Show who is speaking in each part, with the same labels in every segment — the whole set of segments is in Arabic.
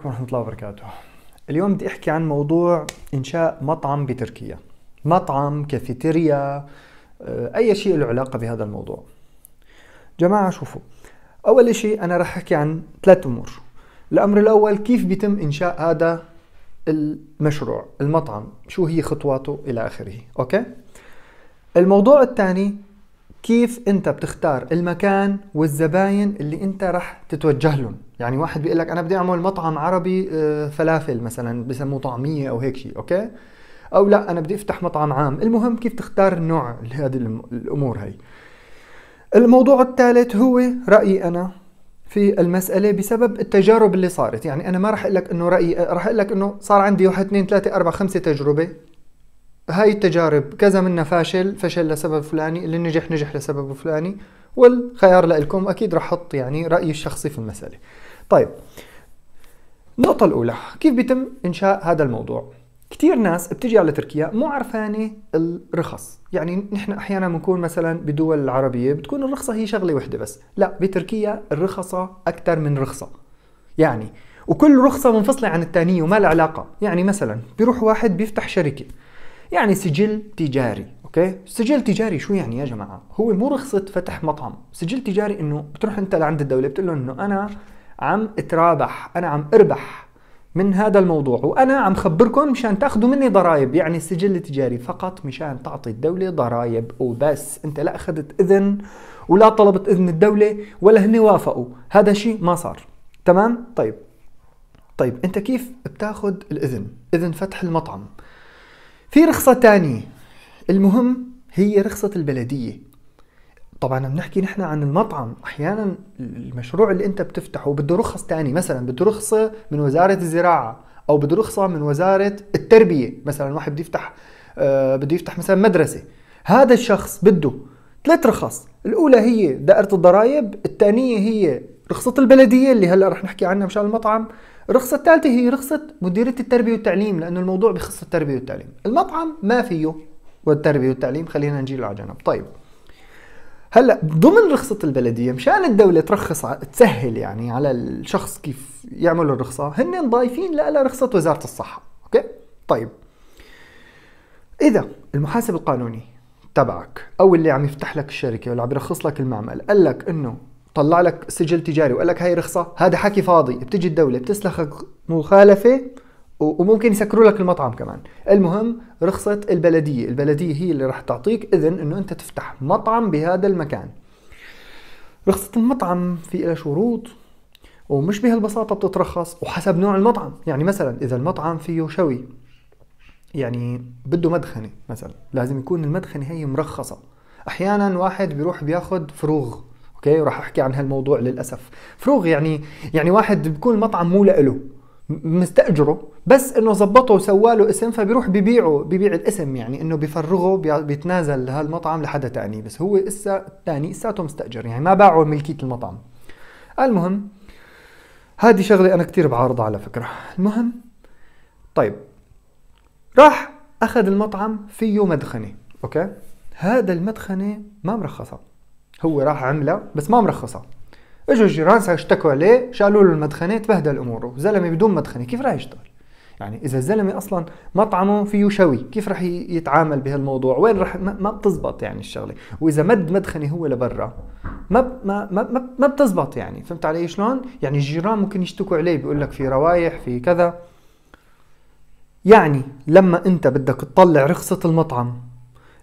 Speaker 1: عليكم ورحمة الله وبركاته اليوم بدي احكي عن موضوع انشاء مطعم بتركيا مطعم كافيتيريا آه، اي شيء له علاقة بهذا الموضوع جماعة شوفوا اول شيء انا رح احكي عن ثلاث امور الامر الاول كيف بيتم انشاء هذا المشروع المطعم شو هي خطواته الى اخره اوكي الموضوع الثاني كيف انت بتختار المكان والزباين اللي انت رح تتوجه لهم يعني واحد بيقول لك انا بدي اعمل مطعم عربي آه، فلافل مثلا بسموه طعميه او هيك شيء اوكي او لا انا بدي افتح مطعم عام المهم كيف تختار النوع لهذه الامور هي الموضوع الثالث هو رايي انا في المسألة بسبب التجارب اللي صارت يعني أنا ما رح أقول لك أنه رأيي رح أقول لك أنه صار عندي واحد اثنين ثلاثة أربعة خمسة تجربة هاي التجارب كذا منا فاشل فشل لسبب فلاني اللي نجح نجح لسبب فلاني والخيار لكم أكيد رح أحط يعني رأيي الشخصي في المسألة طيب النقطة الأولى كيف بيتم إنشاء هذا الموضوع كثير ناس بتجي على تركيا مو عرفانة الرخص يعني نحن أحيانا بنكون مثلا بدول العربية بتكون الرخصة هي شغلة وحدة بس لا بتركيا الرخصة أكثر من رخصة يعني وكل رخصة منفصلة عن الثانية وما لها علاقة يعني مثلا بيروح واحد بيفتح شركة يعني سجل تجاري اوكي سجل تجاري شو يعني يا جماعه هو مو رخصه فتح مطعم سجل تجاري انه بتروح انت لعند الدوله بتقول لهم انه انا عم اترابح انا عم اربح من هذا الموضوع وانا عم خبركم مشان تاخذوا مني ضرائب يعني السجل التجاري فقط مشان تعطي الدوله ضرائب وبس انت لا اخذت اذن ولا طلبت اذن الدوله ولا هن وافقوا هذا شيء ما صار تمام طيب طيب انت كيف بتاخذ الاذن اذن فتح المطعم في رخصة تانية المهم هي رخصة البلدية طبعا بنحكي نحن عن المطعم احيانا المشروع اللي انت بتفتحه بده رخص تاني مثلا بده رخصه من وزاره الزراعه او بده رخصه من وزاره التربيه مثلا واحد بده يفتح آه بده يفتح مثلا مدرسه هذا الشخص بده ثلاث رخص الاولى هي دائره الضرائب الثانيه هي رخصه البلديه اللي هلا رح نحكي عنها مشان المطعم الرخصة الثالثة هي رخصة مديرية التربية والتعليم لأنه الموضوع بخص التربية والتعليم المطعم ما فيه والتربية والتعليم خلينا نجي على جنب طيب هلا ضمن رخصة البلدية مشان الدولة ترخص تسهل يعني على الشخص كيف يعمل الرخصة هن ضايفين لها رخصة وزارة الصحة اوكي طيب اذا المحاسب القانوني تبعك او اللي عم يفتح لك الشركة ولا عم يرخص لك المعمل قال لك انه طلع لك سجل تجاري وقال لك هاي رخصه هذا حكي فاضي بتجي الدوله بتسلخك مخالفه وممكن يسكروا لك المطعم كمان المهم رخصه البلديه البلديه هي اللي رح تعطيك اذن انه انت تفتح مطعم بهذا المكان رخصه المطعم في لها شروط ومش بهالبساطه بتترخص وحسب نوع المطعم يعني مثلا اذا المطعم فيه شوي يعني بده مدخنه مثلا لازم يكون المدخنه هي مرخصه احيانا واحد بيروح بياخذ فروغ اوكي وراح احكي عن هالموضوع للاسف فروغ يعني يعني واحد بكون المطعم مو لإله مستاجره بس انه زبطه وسواله اسم فبيروح ببيعه ببيع الاسم يعني انه بفرغه بيتنازل لهالمطعم لحدا تاني بس هو اسا الثاني اساته مستاجر يعني ما باعوا ملكيه المطعم المهم هذه شغله انا كثير بعارضها على فكره المهم طيب راح اخذ المطعم فيه مدخنه اوكي هذا المدخنه ما مرخصه هو راح عملها بس ما مرخصها اجوا الجيران اشتكوا عليه شالوا له المدخنه تبهدل اموره زلمه بدون مدخنه كيف راح يشتغل يعني اذا الزلمه اصلا مطعمه فيه شوي كيف راح يتعامل بهالموضوع وين راح ما بتزبط يعني الشغله واذا مد مدخنه هو لبرا ما ما ما ما بتزبط يعني فهمت علي شلون يعني الجيران ممكن يشتكوا عليه بيقول لك في روايح في كذا يعني لما انت بدك تطلع رخصه المطعم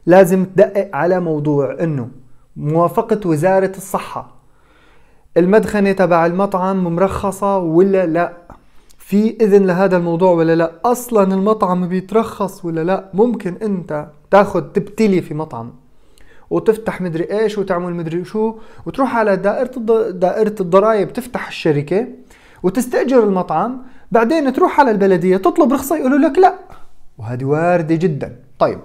Speaker 1: لازم تدقق على موضوع انه موافقة وزارة الصحة المدخنة تبع المطعم مرخصة ولا لا في اذن لهذا الموضوع ولا لا اصلا المطعم بيترخص ولا لا ممكن انت تاخد تبتلي في مطعم وتفتح مدري ايش وتعمل مدري شو وتروح على دائرة دائرة الضرائب تفتح الشركة وتستأجر المطعم بعدين تروح على البلدية تطلب رخصة يقولوا لك لا وهذه واردة جدا طيب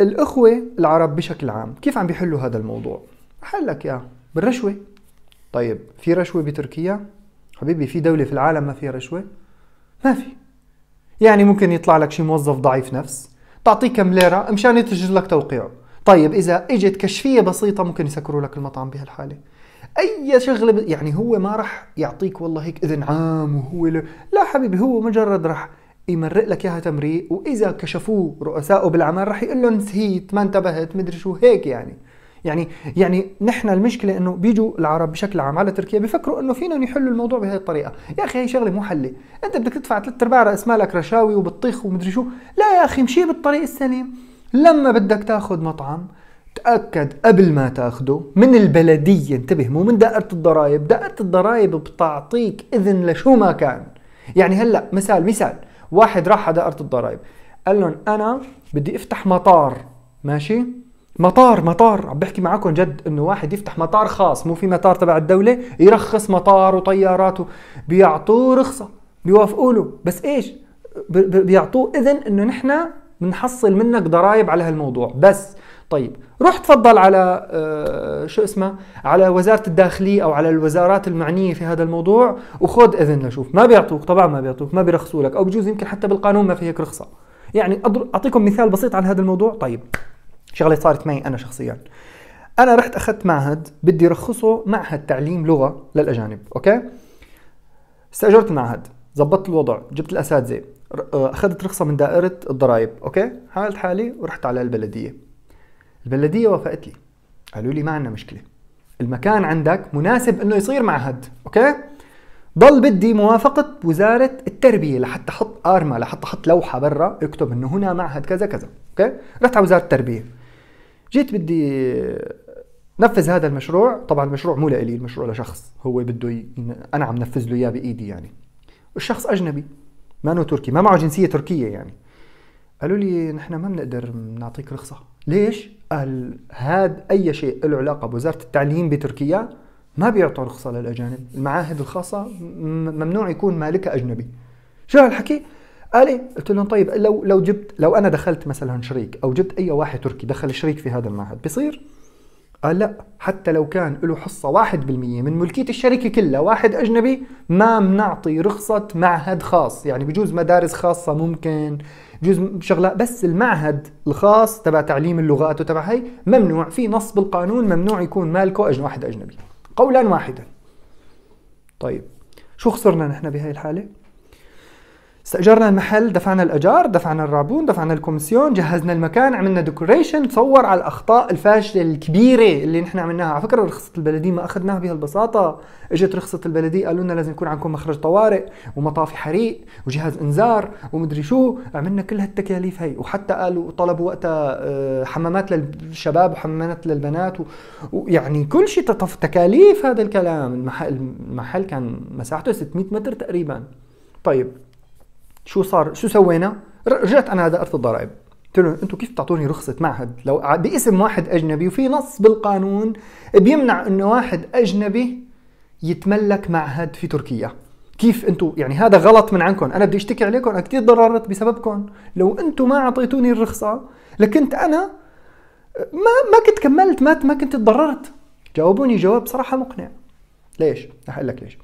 Speaker 1: الأخوة العرب بشكل عام كيف عم بيحلوا هذا الموضوع؟ حلك يا بالرشوة طيب في رشوة بتركيا؟ حبيبي في دولة في العالم ما فيها رشوة؟ ما في يعني ممكن يطلع لك شي موظف ضعيف نفس تعطيه كم ليرة مشان يتجد لك توقيعه طيب إذا إجت كشفية بسيطة ممكن يسكروا لك المطعم بهالحالة اي شغله يعني هو ما راح يعطيك والله هيك اذن عام وهو ل... لا حبيبي هو مجرد راح يمرق لك اياها تمريق واذا كشفوه رؤسائه بالعمل رح يقول لهم نسيت ما انتبهت مدري شو هيك يعني يعني يعني نحن المشكله انه بيجوا العرب بشكل عام على تركيا بيفكروا انه فينا يحلوا الموضوع بهي الطريقه يا اخي هي شغله مو حله انت بدك تدفع ثلاث ارباع راس مالك رشاوي وبطيخ ومدري شو لا يا اخي مشي بالطريق السليم لما بدك تاخذ مطعم تأكد قبل ما تاخده من البلدية انتبه مو من دائرة الضرائب دائرة الضرائب بتعطيك إذن لشو ما كان يعني هلأ مثال مثال واحد راح على دائره الضرائب قال لهم انا بدي افتح مطار ماشي مطار مطار عم بحكي معكم جد انه واحد يفتح مطار خاص مو في مطار تبع الدوله يرخص مطار وطياراته بيعطوه رخصه بيوافقوا له بس ايش بيعطوه اذن انه نحن بنحصل منك ضرائب على هالموضوع بس طيب روح تفضل على آه، شو اسمه على وزاره الداخليه او على الوزارات المعنيه في هذا الموضوع وخذ اذن لشوف ما بيعطوك طبعا ما بيعطوك ما بيرخصوا لك او بجوز يمكن حتى بالقانون ما في هيك رخصه يعني اعطيكم مثال بسيط عن هذا الموضوع طيب شغله صارت معي انا شخصيا انا رحت اخذت معهد بدي رخصه معهد تعليم لغه للاجانب اوكي استاجرت المعهد ظبطت الوضع جبت الاساتذه آه، اخذت رخصه من دائره الضرائب اوكي حالت حالي ورحت على البلديه البلديه وافقت لي قالوا لي ما عندنا مشكله المكان عندك مناسب انه يصير معهد اوكي ضل بدي موافقة وزارة التربية لحتى احط ارما لحتى احط لوحة برا يكتب انه هنا معهد كذا كذا، اوكي؟ رحت على وزارة التربية. جيت بدي نفذ هذا المشروع، طبعا المشروع مو لإلي، المشروع لشخص، هو بده ي... انا عم نفذ له اياه بايدي يعني. والشخص اجنبي، ما تركي ما معه جنسيه تركيه يعني قالوا لي نحن ما بنقدر نعطيك رخصه ليش قال هاد اي شيء له علاقه بوزاره التعليم بتركيا ما بيعطوا رخصه للاجانب المعاهد الخاصه ممنوع يكون مالكها اجنبي شو هالحكي قال لي قلت لهم طيب لو لو جبت لو انا دخلت مثلا شريك او جبت اي واحد تركي دخل شريك في هذا المعهد بيصير قال لا حتى لو كان له حصة 1% من ملكية الشركة كلها واحد أجنبي ما بنعطي رخصة معهد خاص يعني بجوز مدارس خاصة ممكن بجوز شغلات بس المعهد الخاص تبع تعليم اللغات وتبع هي ممنوع في نص بالقانون ممنوع يكون مالكه أجن واحد أجنبي قولا واحدا طيب شو خسرنا نحن بهاي الحالة؟ استاجرنا المحل دفعنا الاجار دفعنا الرابون دفعنا الكومسيون جهزنا المكان عملنا ديكوريشن تصور على الاخطاء الفاشله الكبيره اللي نحن عملناها على فكره رخصه البلديه ما اخذناها بهالبساطه اجت رخصه البلديه قالوا لنا لازم يكون عندكم مخرج طوارئ ومطافي حريق وجهاز انذار ومدري شو عملنا كل هالتكاليف هي وحتى قالوا طلبوا وقتها آه، حمامات للشباب وحمامات للبنات ويعني كل شيء تكاليف هذا الكلام المحل, المحل كان مساحته 600 متر تقريبا طيب شو صار شو سوينا رجعت انا على دائره الضرائب قلت لهم انتم كيف بتعطوني رخصه معهد لو باسم واحد اجنبي وفي نص بالقانون بيمنع انه واحد اجنبي يتملك معهد في تركيا كيف انتم يعني هذا غلط من عندكم انا بدي اشتكي عليكم انا كثير ضررت بسببكم لو انتم ما اعطيتوني الرخصه لكنت انا ما ما كنت كملت ما ما كنت تضررت جاوبوني جواب صراحه مقنع ليش رح اقول لك ليش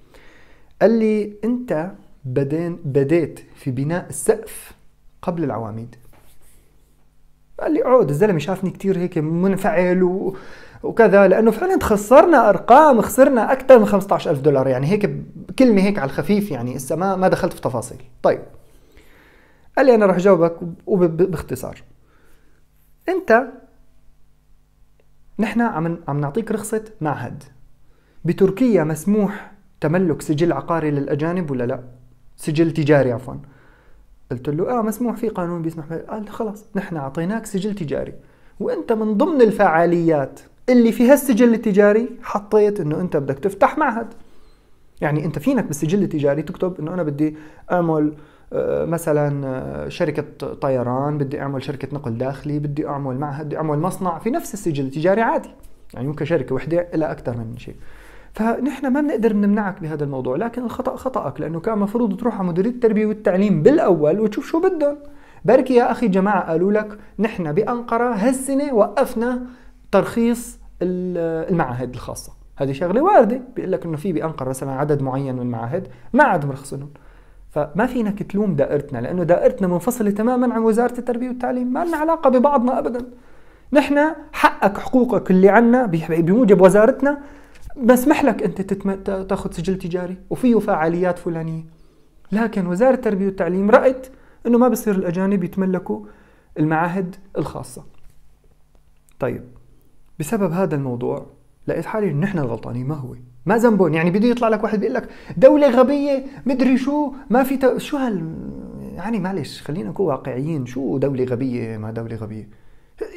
Speaker 1: قال لي انت بدين بديت في بناء السقف قبل العواميد قال لي عود الزلمه شافني كثير هيك منفعل و... وكذا لانه فعلا خسرنا ارقام خسرنا اكثر من 15000 دولار يعني هيك كلمه هيك على الخفيف يعني هسه ما ما دخلت في تفاصيل طيب قال لي انا راح اجاوبك وباختصار انت نحن عم عم نعطيك رخصه معهد بتركيا مسموح تملك سجل عقاري للاجانب ولا لا سجل تجاري عفوا قلت له اه مسموح في قانون بيسمح قال خلاص نحن اعطيناك سجل تجاري وانت من ضمن الفعاليات اللي في هالسجل التجاري حطيت انه انت بدك تفتح معهد يعني انت فينك بالسجل التجاري تكتب انه انا بدي اعمل آه، مثلا آه، شركة طيران بدي أعمل شركة نقل داخلي بدي أعمل معهد بدي أعمل مصنع في نفس السجل التجاري عادي يعني ممكن شركة وحدة إلى أكثر من شيء فنحن ما بنقدر نمنعك بهذا الموضوع لكن الخطأ خطأك لأنه كان مفروض تروح على مديرية التربية والتعليم بالأول وتشوف شو بدهم بركي يا أخي جماعة قالوا لك نحن بأنقرة هالسنة وقفنا ترخيص المعاهد الخاصة هذه شغلة واردة بيقول لك إنه في بأنقرة مثلا عدد معين من المعاهد ما عاد مرخصنهم فما فينك تلوم دائرتنا لأنه دائرتنا منفصلة تماما عن وزارة التربية والتعليم ما لنا علاقة ببعضنا أبدا نحن حقك حقوقك اللي عنا بموجب وزارتنا بسمح لك انت تتم... تاخذ سجل تجاري وفيه فعاليات فلانيه لكن وزاره التربيه والتعليم رات انه ما بصير الاجانب يتملكوا المعاهد الخاصه طيب بسبب هذا الموضوع لقيت حالي نحن الغلطانين ما هو ما ذنبهم يعني بده يطلع لك واحد بيقول لك دوله غبيه مدري شو ما في ت... شو هال يعني معلش خلينا نكون واقعيين شو دوله غبيه ما دوله غبيه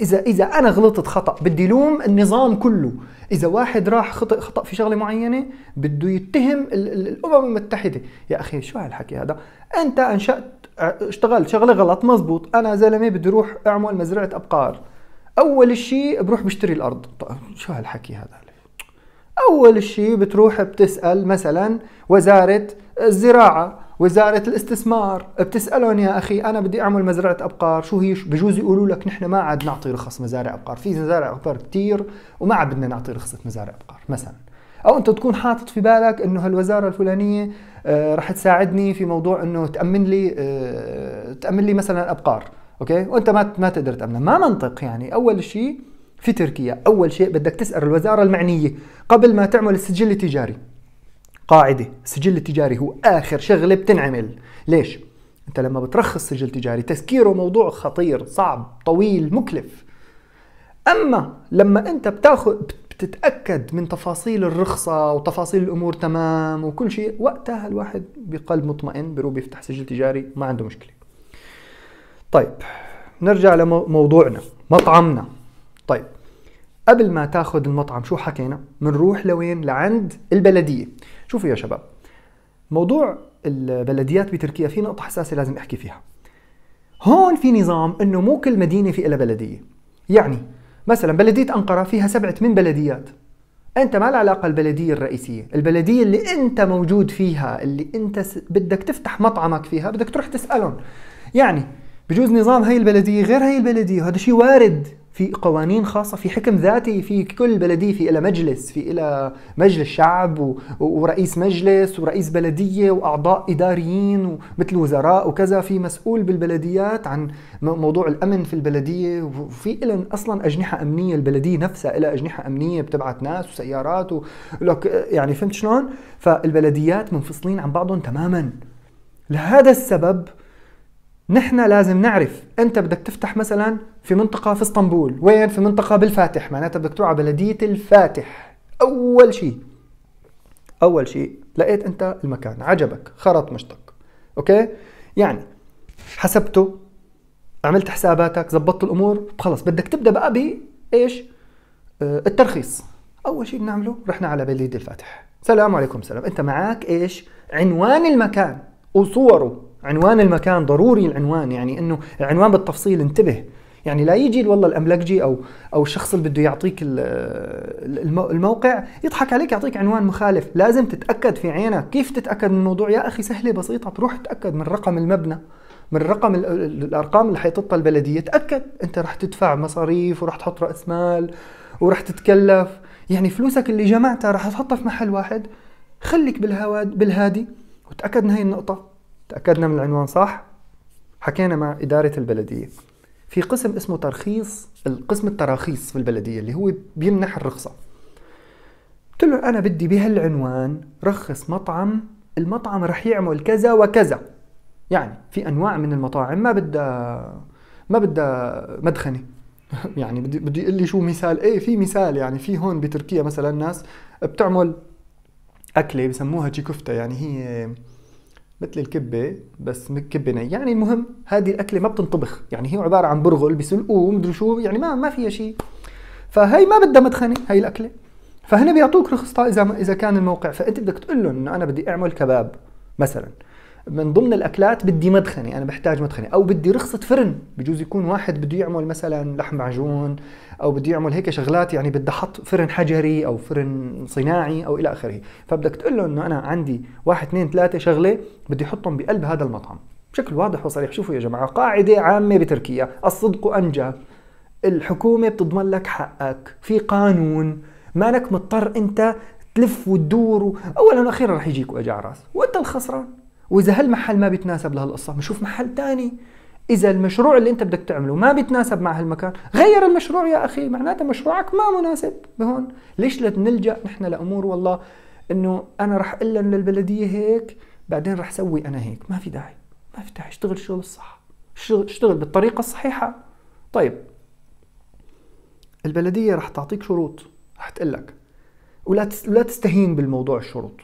Speaker 1: اذا اذا انا غلطت خطا بدي لوم النظام كله اذا واحد راح خطا خطا في شغله معينه بده يتهم الامم المتحده يا اخي شو هالحكي هذا انت انشات اشتغلت شغله غلط مزبوط انا زلمه بدي اروح اعمل مزرعه ابقار اول شيء بروح بشتري الارض طيب شو هالحكي هذا اول شيء بتروح بتسال مثلا وزاره الزراعه وزارة الاستثمار بتسألهم يا أخي أنا بدي أعمل مزرعة أبقار شو هي بجوز يقولوا لك نحن ما عاد نعطي رخص مزارع أبقار في مزارع أبقار كتير وما عاد بدنا نعطي رخصة مزارع أبقار مثلا أو أنت تكون حاطط في بالك أنه هالوزارة الفلانية آه، رح تساعدني في موضوع أنه تأمن لي آه، تأمن لي مثلا أبقار أوكي وأنت ما ما تقدر تأمنها ما منطق يعني أول شيء في تركيا أول شيء بدك تسأل الوزارة المعنية قبل ما تعمل السجل التجاري قاعدة السجل التجاري هو آخر شغلة بتنعمل ليش؟ أنت لما بترخص سجل تجاري تسكيره موضوع خطير صعب طويل مكلف أما لما أنت بتاخذ بتتأكد من تفاصيل الرخصة وتفاصيل الأمور تمام وكل شيء وقتها الواحد بقلب مطمئن بروح بيفتح سجل تجاري ما عنده مشكلة طيب نرجع لموضوعنا مطعمنا طيب قبل ما تاخذ المطعم شو حكينا؟ بنروح لوين؟ لعند البلدية شوفوا يا شباب موضوع البلديات بتركيا في نقطة حساسة لازم احكي فيها هون في نظام انه مو كل مدينة في لها بلدية يعني مثلا بلدية أنقرة فيها سبعة ثمان بلديات انت ما لها علاقه البلديه الرئيسيه البلديه اللي انت موجود فيها اللي انت بدك تفتح مطعمك فيها بدك تروح تسالهم يعني بجوز نظام هاي البلديه غير هاي البلديه هذا شيء وارد في قوانين خاصة في حكم ذاتي في كل بلدية في إلى مجلس في إلى مجلس شعب ورئيس مجلس ورئيس بلدية وأعضاء إداريين مثل وزراء وكذا في مسؤول بالبلديات عن موضوع الأمن في البلدية وفي إلى أصلا أجنحة أمنية البلدية نفسها إلى أجنحة أمنية بتبعت ناس وسيارات و... يعني فهمت شلون؟ فالبلديات منفصلين عن بعضهم تماما لهذا السبب نحن لازم نعرف انت بدك تفتح مثلا في منطقه في اسطنبول وين في منطقه بالفاتح معناتها بدك تروح على بلديه الفاتح اول شيء اول شيء لقيت انت المكان عجبك خرط مشتك اوكي يعني حسبته عملت حساباتك زبطت الامور خلص بدك تبدا بقى بايش آه الترخيص اول شيء بنعمله رحنا على بلديه الفاتح سلام عليكم سلام انت معك ايش عنوان المكان وصوره عنوان المكان ضروري العنوان يعني انه العنوان بالتفصيل انتبه يعني لا يجي والله الاملكجي او او الشخص اللي بده يعطيك الموقع يضحك عليك يعطيك عنوان مخالف لازم تتاكد في عينك كيف تتاكد من الموضوع يا اخي سهله بسيطه تروح تتاكد من رقم المبنى من رقم الارقام اللي حيططها البلديه تاكد انت رح تدفع مصاريف ورح تحط راس مال ورح تتكلف يعني فلوسك اللي جمعتها رح تحطها في محل واحد خليك بالهواد بالهادي وتاكد من هي النقطه تأكدنا من العنوان صح حكينا مع إدارة البلدية في قسم اسمه ترخيص القسم التراخيص في البلدية اللي هو بيمنح الرخصة قلت له أنا بدي بهالعنوان رخص مطعم المطعم رح يعمل كذا وكذا يعني في أنواع من المطاعم ما بدها ما بدها مدخنة يعني بدي بدي يقول لي شو مثال ايه في مثال يعني في هون بتركيا مثلا ناس بتعمل اكله بسموها تشيكوفتا يعني هي مثل الكبه بس كبه ني يعني المهم هذه الاكله ما بتنطبخ يعني هي عباره عن برغل بسلقوه مدري شو يعني ما ما فيها شيء فهي ما بدها مدخنه هي الاكله فهنا بيعطوك رخصتها اذا اذا كان الموقع فانت بدك تقول لهم انه انا بدي اعمل كباب مثلا من ضمن الاكلات بدي مدخنه انا بحتاج مدخنه او بدي رخصه فرن بجوز يكون واحد بده يعمل مثلا لحم معجون او بده يعمل هيك شغلات يعني بدي احط فرن حجري او فرن صناعي او الى اخره فبدك تقول له انه انا عندي واحد اثنين ثلاثه شغله بدي احطهم بقلب هذا المطعم بشكل واضح وصريح شوفوا يا جماعه قاعده عامه بتركيا الصدق انجى الحكومه بتضمن لك حقك في قانون مانك مضطر انت تلف وتدور و... اولا واخيرا رح يجيك وجع راس وانت الخسران واذا هالمحل ما بيتناسب لهالقصه بنشوف محل ثاني اذا المشروع اللي انت بدك تعمله ما بيتناسب مع هالمكان غير المشروع يا اخي معناته مشروعك ما مناسب بهون ليش نلجا نحن لامور والله انه انا رح الا للبلديه هيك بعدين رح سوي انا هيك ما في داعي ما في داعي اشتغل الشغل الصح اشتغل بالطريقه الصحيحه طيب البلديه رح تعطيك شروط رح تقول لك ولا تستهين بالموضوع الشروط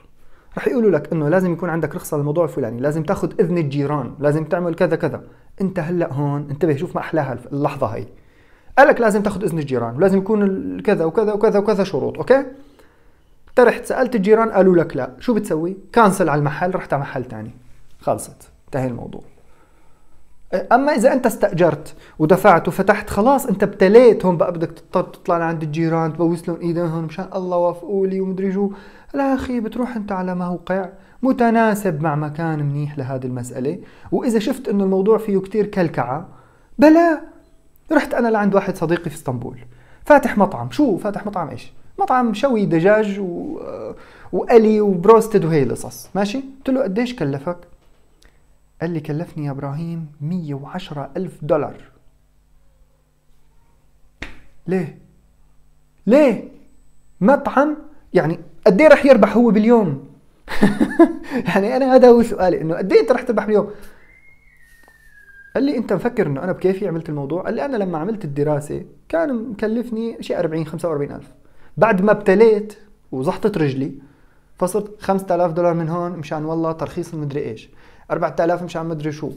Speaker 1: رح يقولوا لك انه لازم يكون عندك رخصه للموضوع الفلاني لازم تاخذ اذن الجيران لازم تعمل كذا كذا انت هلا هون انتبه شوف ما احلاها اللحظه هي قال لك لازم تاخذ اذن الجيران ولازم يكون كذا وكذا وكذا وكذا شروط اوكي انت رحت سالت الجيران قالوا لك لا شو بتسوي كانسل على المحل رحت على محل ثاني خلصت انتهى الموضوع اما اذا انت استاجرت ودفعت وفتحت خلاص انت ابتليت هون بقى بدك تضطر تطلع لعند الجيران تبوس لهم ايديهم مشان الله وافقوا لي ومدري شو لا اخي بتروح انت على موقع متناسب مع مكان منيح لهذه المساله واذا شفت انه الموضوع فيه كتير كلكعه بلا رحت انا لعند واحد صديقي في اسطنبول فاتح مطعم شو فاتح مطعم ايش مطعم شوي دجاج و... آه، وقلي وبروستد وهي القصص ماشي قلت له قديش كلفك قال لي كلفني يا ابراهيم وعشرة الف دولار ليه ليه مطعم يعني قد ايه رح يربح هو باليوم يعني انا هذا هو سؤالي انه قد ايه انت رح تربح باليوم قال لي انت مفكر انه انا بكيفي عملت الموضوع قال لي انا لما عملت الدراسه كان مكلفني شيء 40 45 الف بعد ما ابتليت وزحطت رجلي فصرت 5000 دولار من هون مشان والله ترخيص المدري ايش 4000 مشان مدري شو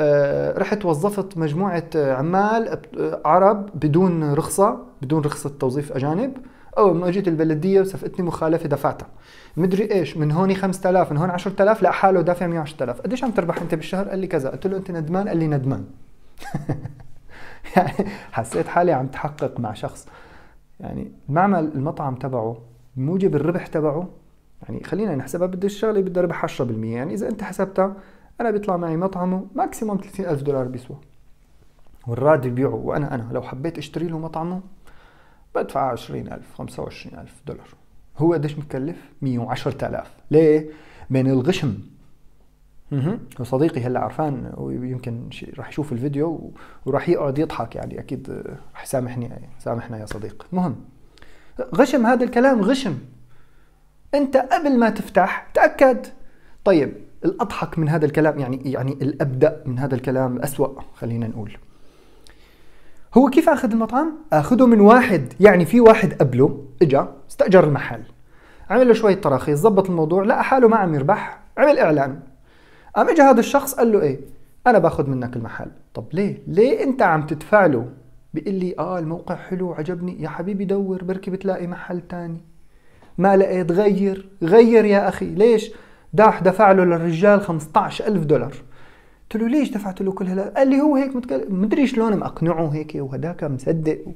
Speaker 1: آه، رحت وظفت مجموعة آه، عمال آه، عرب بدون رخصة بدون رخصة توظيف أجانب أو ما جيت البلدية وسفقتني مخالفة دفعتها مدري إيش من هون 5000 من هون 10000 لا حاله دافع 110000 قديش عم تربح أنت بالشهر قال لي كذا قلت له أنت ندمان قال لي ندمان يعني حسيت حالي عم تحقق مع شخص يعني معمل المطعم تبعه موجب الربح تبعه يعني خلينا نحسبها بدي الشغله بده ربح 10% يعني اذا انت حسبتها انا بيطلع معي مطعمه ماكسيموم 30000 دولار بيسوى والراد يبيعه وانا انا لو حبيت اشتري له مطعمه بدفع 20000 25000 دولار هو قديش مكلف 110000 ليه بين الغشم اها وصديقي هلا عرفان ويمكن راح يشوف الفيديو وراح يقعد يضحك يعني اكيد راح يسامحني سامحنا يا صديق المهم غشم هذا الكلام غشم انت قبل ما تفتح تاكد طيب الاضحك من هذا الكلام يعني يعني الابدا من هذا الكلام الاسوا خلينا نقول هو كيف اخذ المطعم اخذه من واحد يعني في واحد قبله اجا استاجر المحل عمل له شويه تراخيص ظبط الموضوع لقى حاله ما عم يربح عمل اعلان قام اجى هذا الشخص قال له ايه انا باخذ منك المحل طب ليه ليه انت عم تدفع له بيقول لي اه الموقع حلو عجبني يا حبيبي دور بركي بتلاقي محل تاني ما لقيت غير غير يا أخي ليش داح دفع له للرجال 15000 دولار قلت له ليش دفعت له كل هلا قال لي هو هيك متكلم مدري شلون مقنعه هيك وهداك مصدق و...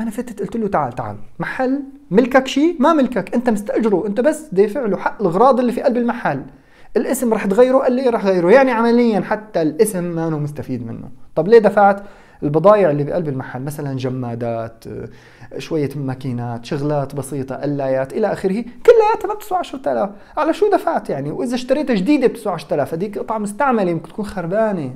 Speaker 1: انا فتت قلت له تعال تعال محل ملكك شيء ما ملكك انت مستاجره انت بس دافع له حق الاغراض اللي في قلب المحل الاسم رح تغيره قال لي رح غيره يعني عمليا حتى الاسم ما أنا مستفيد منه طب ليه دفعت البضايع اللي بقلب المحل مثلا جمادات شويه ماكينات شغلات بسيطه قلايات الى اخره كلياتها ما بتسوى 10000 على شو دفعت يعني واذا اشتريتها جديده بتسوى 10000 هذيك قطعه مستعمله يمكن تكون خربانه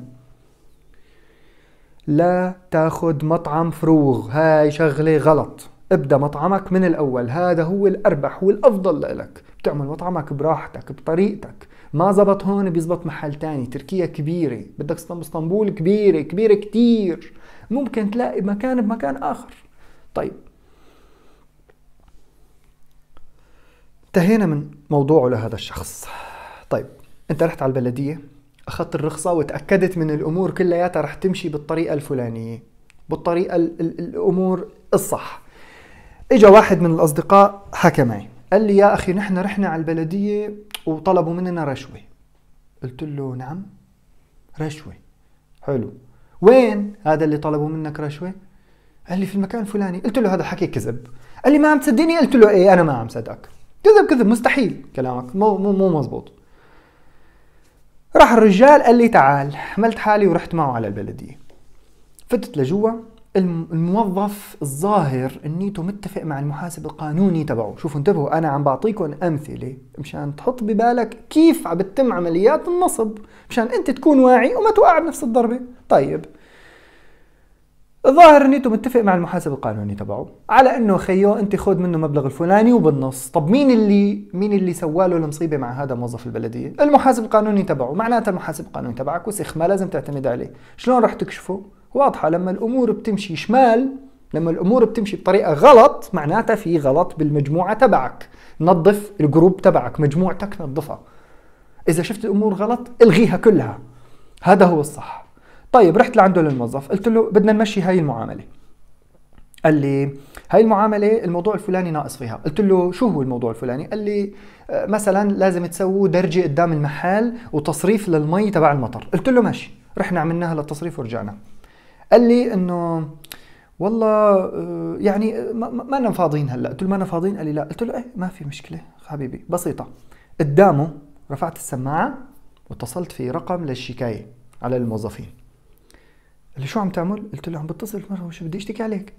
Speaker 1: لا تاخذ مطعم فروغ هاي شغله غلط ابدا مطعمك من الاول هذا هو الاربح والافضل لك بتعمل مطعمك براحتك بطريقتك ما زبط هون بيزبط محل تاني تركيا كبيرة بدك اسطنبول كبيرة كبيرة كتير ممكن تلاقي مكان بمكان آخر طيب انتهينا من موضوعه لهذا الشخص طيب انت رحت على البلدية اخذت الرخصة وتأكدت من الامور كلياتها رح تمشي بالطريقة الفلانية بالطريقة ال ال الامور الصح اجا واحد من الاصدقاء حكى معي قال لي يا اخي نحن رحنا على البلديه وطلبوا مننا رشوه قلت له نعم رشوه حلو وين هذا اللي طلبوا منك رشوه قال لي في المكان الفلاني قلت له هذا حكي كذب قال لي ما عم تصدقني قلت له ايه انا ما عم صدقك كذب كذب مستحيل كلامك مو مو مو مزبوط راح الرجال قال لي تعال حملت حالي ورحت معه على البلديه فتت لجوا الموظف الظاهر نيته متفق مع المحاسب القانوني تبعه شوفوا انتبهوا انا عم بعطيكم امثله مشان تحط ببالك كيف عم بتتم عمليات النصب مشان انت تكون واعي وما توقع بنفس الضربه طيب الظاهر نيته متفق مع المحاسب القانوني تبعه على انه خيو انت خذ منه مبلغ الفلاني وبالنص طب مين اللي مين اللي سوى له المصيبه مع هذا موظف البلديه المحاسب القانوني تبعه معناتها المحاسب القانوني تبعك وسخ ما لازم تعتمد عليه شلون رح تكشفه واضحة لما الأمور بتمشي شمال لما الأمور بتمشي بطريقة غلط معناتها في غلط بالمجموعة تبعك نظف الجروب تبعك مجموعتك نظفها إذا شفت الأمور غلط الغيها كلها هذا هو الصح طيب رحت لعنده للموظف قلت له بدنا نمشي هاي المعاملة قال لي هاي المعاملة الموضوع الفلاني ناقص فيها قلت له شو هو الموضوع الفلاني قال لي آه، مثلا لازم تسووا درجة قدام المحل وتصريف للمي تبع المطر قلت له ماشي رحنا عملناها للتصريف ورجعنا قال لي انه والله آه، يعني آه، ما انا فاضيين هلا قلت له ما انا فاضيين قال لي لا قلت له ايه ما في مشكله حبيبي بسيطه قدامه رفعت السماعه واتصلت في رقم للشكايه على الموظفين قال لي شو عم تعمل قلت له عم بتصل مره شو بدي اشتكي عليك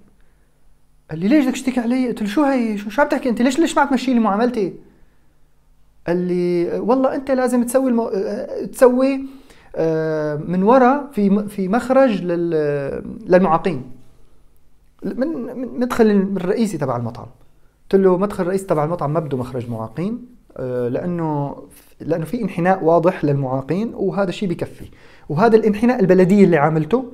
Speaker 1: قال لي ليش بدك تشتكي علي قلت له شو هي شو, شو عم تحكي انت ليش ليش ما عم تمشي لي معاملتي قال لي آه، والله انت لازم تسوي المو... تسوي آه، من وراء في في مخرج للمعاقين من مدخل الرئيسي تبع المطعم قلت له مدخل الرئيسي تبع المطعم ما بده مخرج معاقين آه، لانه لانه في انحناء واضح للمعاقين وهذا الشيء بكفي وهذا الانحناء البلدي اللي عاملته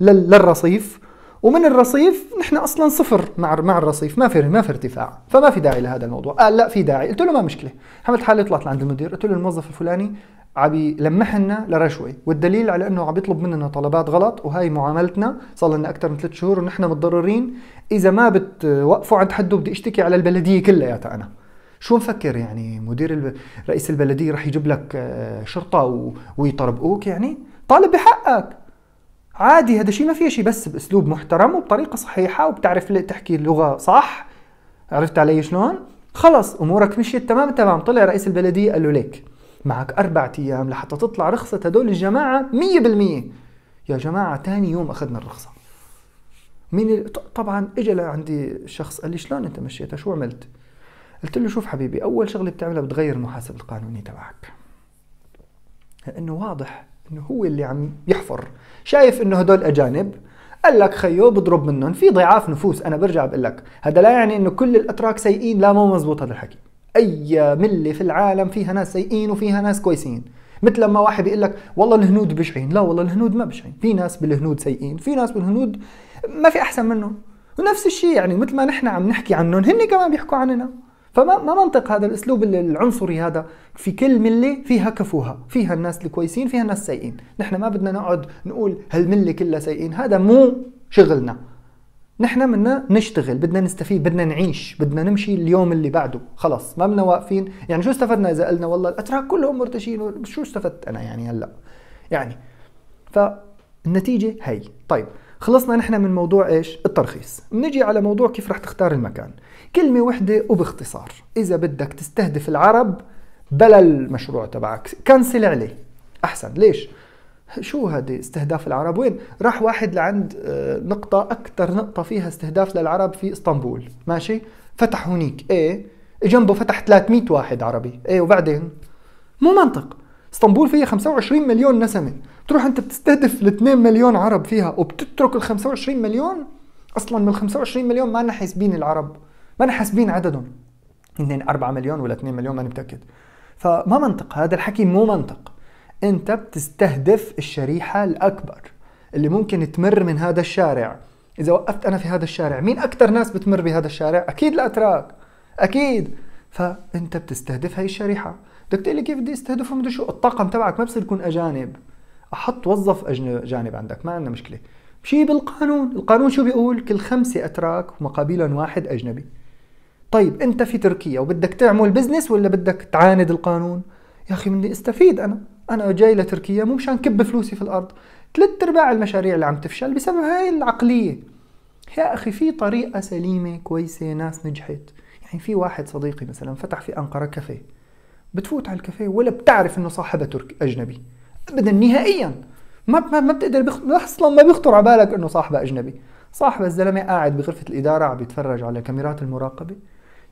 Speaker 1: للرصيف ومن الرصيف نحن اصلا صفر مع مع الرصيف ما في ما في ارتفاع فما في داعي لهذا الموضوع قال آه، لا في داعي قلت له ما مشكله حملت حالي طلعت لعند المدير قلت له الموظف الفلاني عم يلمحنا لرشوه والدليل على انه عم يطلب مننا طلبات غلط وهي معاملتنا صار لنا اكثر من ثلاث شهور ونحن متضررين اذا ما بتوقفوا عند حده بدي اشتكي على البلديه كلياتها انا شو مفكر يعني مدير الب... رئيس البلديه رح يجيب لك آه، شرطه و... ويطربقوك يعني طالب بحقك عادي هذا شيء ما فيه شيء بس باسلوب محترم وبطريقه صحيحه وبتعرف تحكي اللغه صح عرفت علي شلون خلص امورك مشيت تمام تمام طلع رئيس البلديه قال له ليك معك أربعة أيام لحتى تطلع رخصة هدول الجماعة مية بالمية يا جماعة تاني يوم أخذنا الرخصة مين ال... طبعا اجى لعندي شخص قال لي شلون انت مشيتها شو عملت؟ قلت له شوف حبيبي اول شغله بتعملها بتغير المحاسب القانوني تبعك لانه واضح انه هو اللي عم يحفر شايف انه هدول اجانب قال لك خيو بضرب منهم في ضعاف نفوس انا برجع بقول لك هذا لا يعني انه كل الاتراك سيئين لا مو مزبوط هذا الحكي اي مله في العالم فيها ناس سيئين وفيها ناس كويسين مثل لما واحد يقول لك والله الهنود بشعين لا والله الهنود ما بشعين في ناس بالهنود سيئين في ناس بالهنود ما في احسن منهم ونفس الشيء يعني مثل ما نحن عم نحكي عنهم هن كمان بيحكوا عننا فما ما منطق هذا الاسلوب العنصري هذا في كل مله فيها كفوها فيها الناس الكويسين فيها الناس السيئين نحن ما بدنا نقعد نقول هالمله كلها سيئين هذا مو شغلنا نحن بدنا نشتغل بدنا نستفيد بدنا نعيش بدنا نمشي اليوم اللي بعده خلص ما بدنا واقفين يعني شو استفدنا اذا قلنا والله الاتراك كلهم مرتشين شو استفدت انا يعني هلا يعني فالنتيجه هي طيب خلصنا نحن من موضوع ايش الترخيص بنجي على موضوع كيف رح تختار المكان كلمه وحده وباختصار اذا بدك تستهدف العرب بلا المشروع تبعك كنسل عليه احسن ليش شو هذه استهداف العرب وين راح واحد لعند آه، نقطة أكثر نقطة فيها استهداف للعرب في اسطنبول ماشي فتح هونيك ايه جنبه فتح 300 واحد عربي ايه وبعدين مو منطق اسطنبول فيها 25 مليون نسمة تروح انت بتستهدف ال 2 مليون عرب فيها وبتترك ال 25 مليون اصلا من ال 25 مليون ما حاسبين العرب ما حاسبين عددهم اثنين 4 مليون ولا 2 مليون ما متأكد فما منطق هذا الحكي مو منطق انت بتستهدف الشريحه الاكبر اللي ممكن تمر من هذا الشارع اذا وقفت انا في هذا الشارع مين اكثر ناس بتمر بهذا الشارع اكيد الاتراك اكيد فانت بتستهدف هاي الشريحه بدك تقول لي كيف بدي استهدفهم بدي شو الطاقم تبعك ما بصير يكون اجانب احط وظف اجانب عندك ما عندنا مشكله شيء بالقانون القانون شو بيقول كل خمسة أتراك مقابلا واحد أجنبي طيب أنت في تركيا وبدك تعمل بزنس ولا بدك تعاند القانون يا أخي بدي استفيد أنا انا جاي لتركيا مو مشان كب فلوسي في الارض ثلاث ارباع المشاريع اللي عم تفشل بسبب هاي العقليه يا اخي في طريقه سليمه كويسه ناس نجحت يعني في واحد صديقي مثلا فتح في انقره كافيه بتفوت على الكافيه ولا بتعرف انه صاحبها ترك اجنبي ابدا نهائيا ما ما, ما بتقدر بخ... اصلا ما بيخطر على بالك انه صاحبه اجنبي صاحب الزلمه قاعد بغرفه الاداره عم بيتفرج على كاميرات المراقبه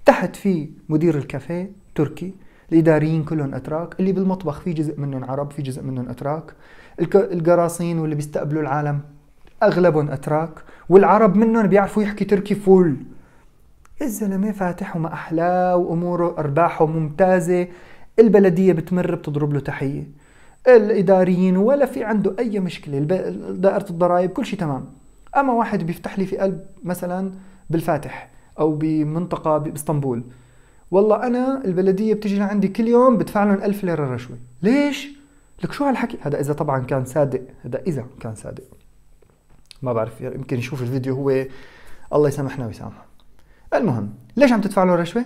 Speaker 1: تحت في مدير الكافيه تركي الاداريين كلهم اتراك اللي بالمطبخ في جزء منهم عرب في جزء منهم اتراك القراصين واللي بيستقبلوا العالم اغلبهم اتراك والعرب منهم بيعرفوا يحكي تركي فول الزلمه فاتح وما احلاه واموره ارباحه ممتازه البلديه بتمر بتضرب له تحيه الاداريين ولا في عنده اي مشكله دائره الضرائب كل شيء تمام اما واحد بيفتح لي في قلب مثلا بالفاتح او بمنطقه باسطنبول والله انا البلديه بتجي لعندي كل يوم بدفع لهم 1000 ليره رشوه ليش لك شو هالحكي هذا اذا طبعا كان صادق هذا اذا كان صادق ما بعرف يمكن يشوف الفيديو هو الله يسامحنا ويسامحه المهم ليش عم تدفع لهم رشوه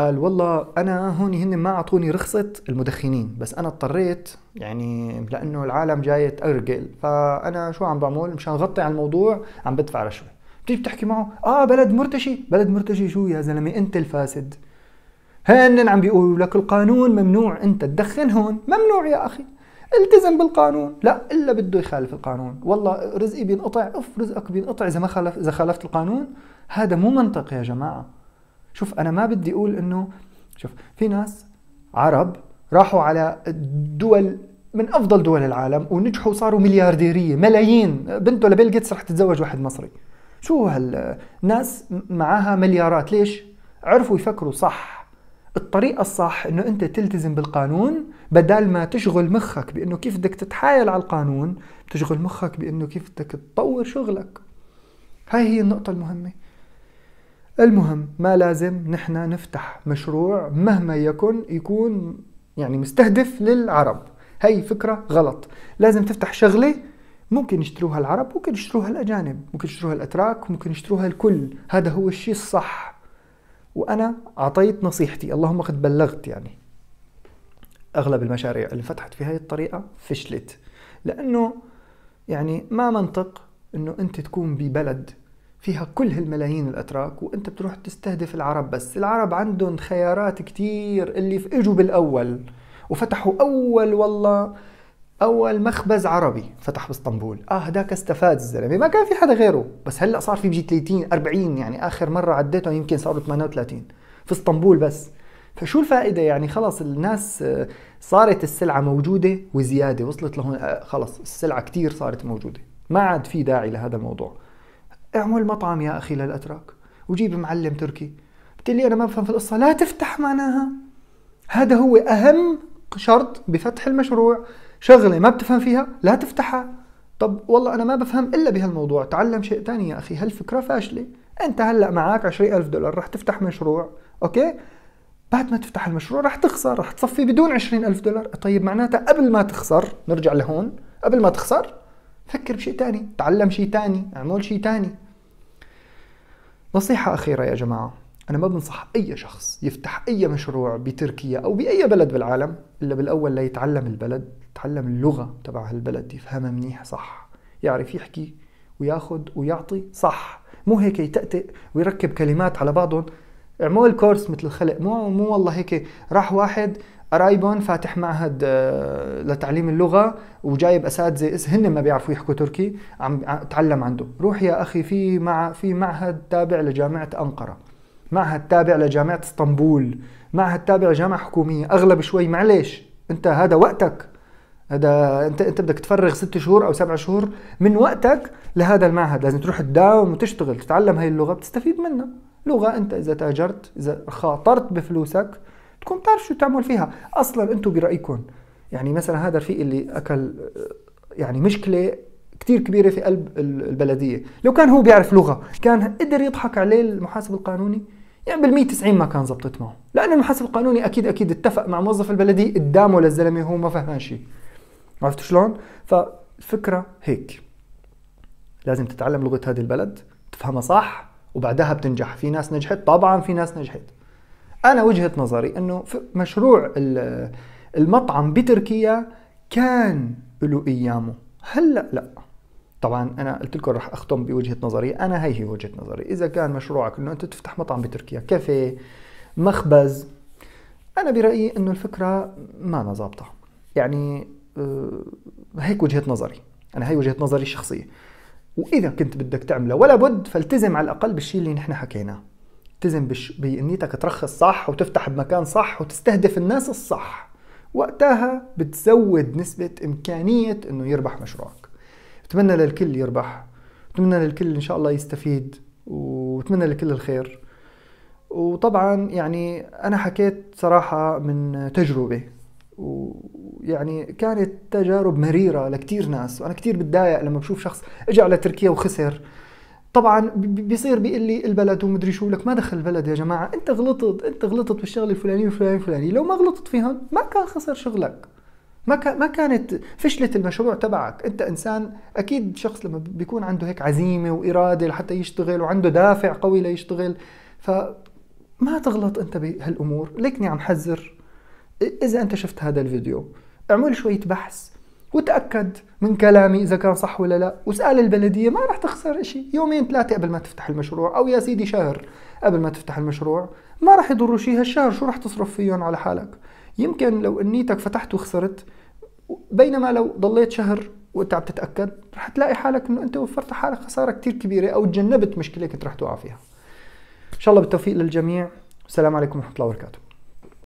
Speaker 1: قال والله انا هون هن ما اعطوني رخصه المدخنين بس انا اضطريت يعني لانه العالم جاي تأرجل فانا شو عم بعمل مشان غطي على الموضوع عم بدفع رشوه بتيجي بتحكي معه اه بلد مرتشي بلد مرتشي شو يا زلمه انت الفاسد هن عم بيقولوا لك القانون ممنوع انت تدخن هون ممنوع يا اخي التزم بالقانون لا الا بده يخالف القانون والله رزقي بينقطع اف رزقك بينقطع اذا ما خالف اذا خالفت القانون هذا مو منطق يا جماعه شوف انا ما بدي اقول انه شوف في ناس عرب راحوا على الدول من افضل دول العالم ونجحوا وصاروا مليارديريه ملايين بنته لبيل جيتس رح تتزوج واحد مصري شو هالناس معاها مليارات ليش عرفوا يفكروا صح الطريقة الصح انه انت تلتزم بالقانون بدل ما تشغل مخك بانه كيف بدك تتحايل على القانون بتشغل مخك بانه كيف بدك تطور شغلك هاي هي النقطة المهمة المهم ما لازم نحن نفتح مشروع مهما يكن يكون يعني مستهدف للعرب هاي فكرة غلط لازم تفتح شغلة ممكن يشتروها العرب ممكن يشتروها الأجانب ممكن يشتروها الأتراك ممكن يشتروها الكل هذا هو الشيء الصح وانا اعطيت نصيحتي اللهم قد بلغت يعني اغلب المشاريع اللي فتحت في هذه الطريقه فشلت لانه يعني ما منطق انه انت تكون ببلد فيها كل هالملايين الاتراك وانت بتروح تستهدف العرب بس العرب عندهم خيارات كتير اللي اجوا بالاول وفتحوا اول والله اول مخبز عربي فتح باسطنبول اه هداك استفاد الزلمه ما كان في حدا غيره بس هلا صار في بيجي 30 40 يعني اخر مره عديتهم يمكن صاروا 38 في اسطنبول بس فشو الفائده يعني خلص الناس آه، صارت السلعه موجوده وزياده وصلت لهون آه، خلص السلعه كثير صارت موجوده ما عاد في داعي لهذا الموضوع اعمل مطعم يا اخي للاتراك وجيب معلم تركي بتقلي انا ما بفهم في القصه لا تفتح معناها هذا هو اهم شرط بفتح المشروع شغله ما بتفهم فيها لا تفتحها طب والله انا ما بفهم الا بهالموضوع تعلم شيء ثاني يا اخي هالفكره فاشله انت هلا معك 20000 دولار رح تفتح مشروع اوكي بعد ما تفتح المشروع رح تخسر رح تصفي بدون 20000 دولار طيب معناتها قبل ما تخسر نرجع لهون قبل ما تخسر فكر بشيء ثاني تعلم شيء ثاني اعمل شيء ثاني نصيحة أخيرة يا جماعة أنا ما بنصح أي شخص يفتح أي مشروع بتركيا أو بأي بلد بالعالم إلا بالأول ليتعلم البلد يتعلم اللغة تبع هالبلد يفهمها منيح صح يعرف يحكي وياخد ويعطي صح مو هيك يتأتئ ويركب كلمات على بعضهم اعمل كورس مثل الخلق مو مو والله هيك راح واحد قرايبهم فاتح معهد آه، لتعليم اللغه وجايب اساتذه هن ما بيعرفوا يحكوا تركي عم تعلم عنده روح يا اخي في مع في معهد تابع لجامعه انقره معهد تابع لجامعه اسطنبول معهد تابع لجامعه حكوميه اغلب شوي معلش انت هذا وقتك هذا انت انت بدك تفرغ ست شهور او سبع شهور من وقتك لهذا المعهد لازم تروح تداوم وتشتغل تتعلم هاي اللغه بتستفيد منها لغه انت اذا تاجرت اذا خاطرت بفلوسك تكون بتعرف شو تعمل فيها اصلا انتم برايكم يعني مثلا هذا رفيقي اللي اكل يعني مشكله كثير كبيره في قلب البلديه لو كان هو بيعرف لغه كان قدر يضحك عليه المحاسب القانوني يعني بالمية 90 ما كان زبطت معه لأن المحاسب القانوني أكيد أكيد اتفق مع موظف البلدية قدامه للزلمة هو ما فهمان شيء عرفت شلون؟ فالفكره هيك لازم تتعلم لغه هذه البلد تفهمها صح وبعدها بتنجح في ناس نجحت طبعا في ناس نجحت انا وجهه نظري انه مشروع المطعم بتركيا كان له ايامه هلا لا طبعا انا قلت لكم رح اختم بوجهه نظري انا هي هي وجهه نظري اذا كان مشروعك انه انت تفتح مطعم بتركيا كافيه مخبز انا برايي انه الفكره ما ظابطه يعني آه، هيك وجهه نظري انا هي وجهه نظري الشخصيه واذا كنت بدك تعمله ولا بد فالتزم على الاقل بالشيء اللي نحن حكيناه التزم بنيتك ترخص صح وتفتح بمكان صح وتستهدف الناس الصح وقتها بتزود نسبة إمكانية إنه يربح مشروعك بتمنى للكل يربح بتمنى للكل إن شاء الله يستفيد وبتمنى للكل الخير وطبعا يعني أنا حكيت صراحة من تجربة و... يعني كانت تجارب مريره لكثير ناس وانا كثير بتضايق لما بشوف شخص اجى على تركيا وخسر طبعا بيصير بيقول لي البلد ومدري شو لك ما دخل البلد يا جماعه انت غلطت انت غلطت بالشغله الفلانيه والفلانيه والفلانيه لو ما غلطت فيهم ما كان خسر شغلك ما كان ما كانت فشلت المشروع تبعك انت انسان اكيد شخص لما بيكون عنده هيك عزيمه واراده لحتى يشتغل وعنده دافع قوي ليشتغل فما تغلط انت بهالامور ليكني عم حذر اذا انت شفت هذا الفيديو اعمل شويه بحث وتاكد من كلامي اذا كان صح ولا لا واسال البلديه ما راح تخسر شيء يومين ثلاثه قبل ما تفتح المشروع او يا سيدي شهر قبل ما تفتح المشروع ما راح يضروا شيء هالشهر شو راح تصرف فيهم على حالك يمكن لو انيتك فتحت وخسرت بينما لو ضليت شهر وانت عم تتاكد رح تلاقي حالك انه انت وفرت حالك خساره كثير كبيره او تجنبت مشكله كنت رح توقع فيها ان شاء الله بالتوفيق للجميع والسلام عليكم ورحمه الله وبركاته